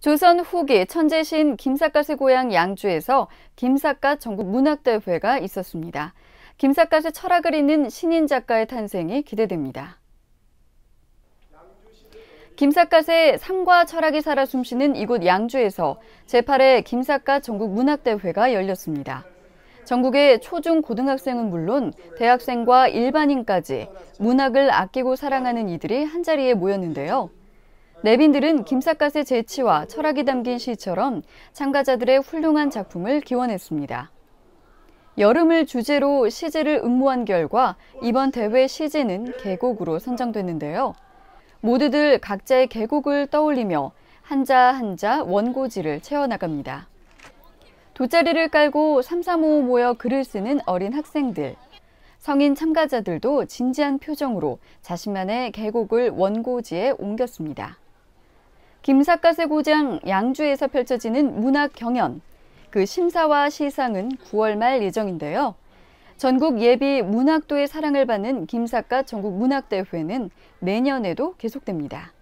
조선 후기 천재신 김삿갓의 고향 양주에서 김삿갓 전국 문학대회가 있었습니다. 김삿갓의 철학을 잇는 신인 작가의 탄생이 기대됩니다. 김삿갓의 삶과 철학이 살아 숨쉬는 이곳 양주에서 제8회 김삿갓 전국 문학대회가 열렸습니다. 전국의 초중 고등학생은 물론 대학생과 일반인까지 문학을 아끼고 사랑하는 이들이 한자리에 모였는데요. 내빈들은 김삿갓의 재치와 철학이 담긴 시처럼 참가자들의 훌륭한 작품을 기원했습니다. 여름을 주제로 시제를 응모한 결과 이번 대회 시제는 계곡으로 선정됐는데요. 모두들 각자의 계곡을 떠올리며 한자 한자 원고지를 채워나갑니다. 돗자리를 깔고 삼삼오오 모여 글을 쓰는 어린 학생들, 성인 참가자들도 진지한 표정으로 자신만의 계곡을 원고지에 옮겼습니다. 김삿갓의 고장 양주에서 펼쳐지는 문학 경연. 그 심사와 시상은 9월 말 예정인데요. 전국 예비 문학도의 사랑을 받는 김삿갓 전국 문학대회는 내년에도 계속됩니다.